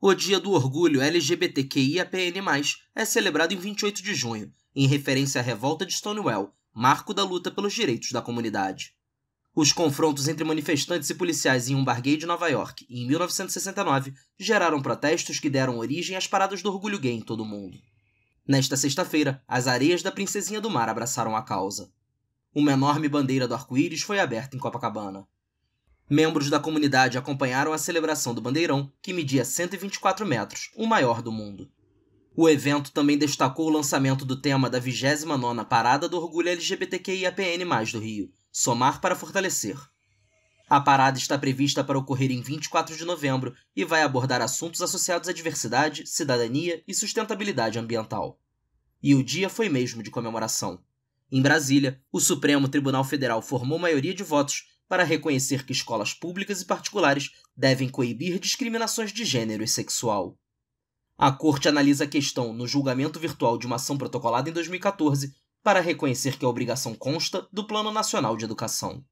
O Dia do Orgulho LGBTQIAPN+, é celebrado em 28 de junho, em referência à revolta de Stonewall, marco da luta pelos direitos da comunidade. Os confrontos entre manifestantes e policiais em um bar gay de Nova York, em 1969, geraram protestos que deram origem às paradas do orgulho gay em todo o mundo. Nesta sexta-feira, as areias da Princesinha do Mar abraçaram a causa. Uma enorme bandeira do arco-íris foi aberta em Copacabana. Membros da comunidade acompanharam a celebração do Bandeirão, que media 124 metros, o maior do mundo. O evento também destacou o lançamento do tema da 29ª Parada do Orgulho LGBTQIAPN+, do Rio, Somar para Fortalecer. A parada está prevista para ocorrer em 24 de novembro e vai abordar assuntos associados à diversidade, cidadania e sustentabilidade ambiental. E o dia foi mesmo de comemoração. Em Brasília, o Supremo Tribunal Federal formou maioria de votos para reconhecer que escolas públicas e particulares devem coibir discriminações de gênero e sexual. A Corte analisa a questão no julgamento virtual de uma ação protocolada em 2014 para reconhecer que a obrigação consta do Plano Nacional de Educação.